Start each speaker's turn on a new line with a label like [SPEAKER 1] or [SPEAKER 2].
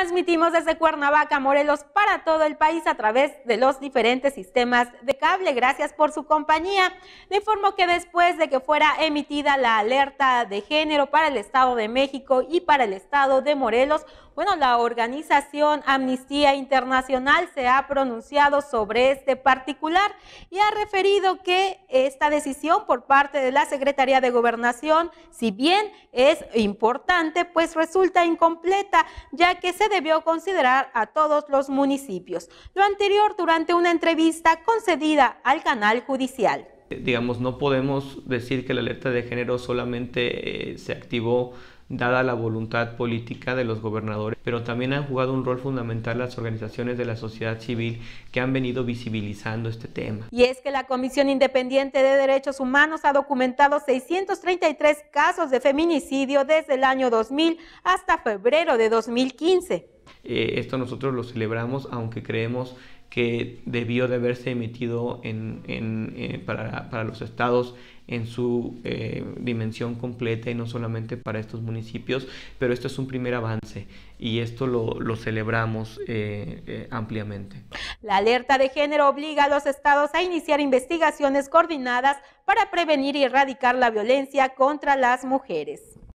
[SPEAKER 1] Transmitimos desde Cuernavaca, Morelos, para todo el país a través de los diferentes sistemas de cable. Gracias por su compañía. Le informo que después de que fuera emitida la alerta de género para el Estado de México y para el Estado de Morelos, bueno, la organización Amnistía Internacional se ha pronunciado sobre este particular y ha referido que esta decisión por parte de la Secretaría de Gobernación, si bien es importante, pues resulta incompleta, ya que se debió considerar a todos los municipios. Lo anterior durante una entrevista concedida al canal judicial.
[SPEAKER 2] Digamos, no podemos decir que la alerta de género solamente eh, se activó dada la voluntad política de los gobernadores, pero también han jugado un rol fundamental las organizaciones de la sociedad civil que han venido visibilizando este tema.
[SPEAKER 1] Y es que la Comisión Independiente de Derechos Humanos ha documentado 633 casos de feminicidio desde el año 2000 hasta febrero de 2015.
[SPEAKER 2] Eh, esto nosotros lo celebramos, aunque creemos que debió de haberse emitido en, eh, para, para, los estados en su eh, dimensión completa y no solamente para estos municipios, pero esto es un primer avance y esto lo, celebramos ampliamente.
[SPEAKER 1] La alerta de género obliga a los estados a iniciar investigaciones coordinadas para prevenir y erradicar la violencia contra las mujeres.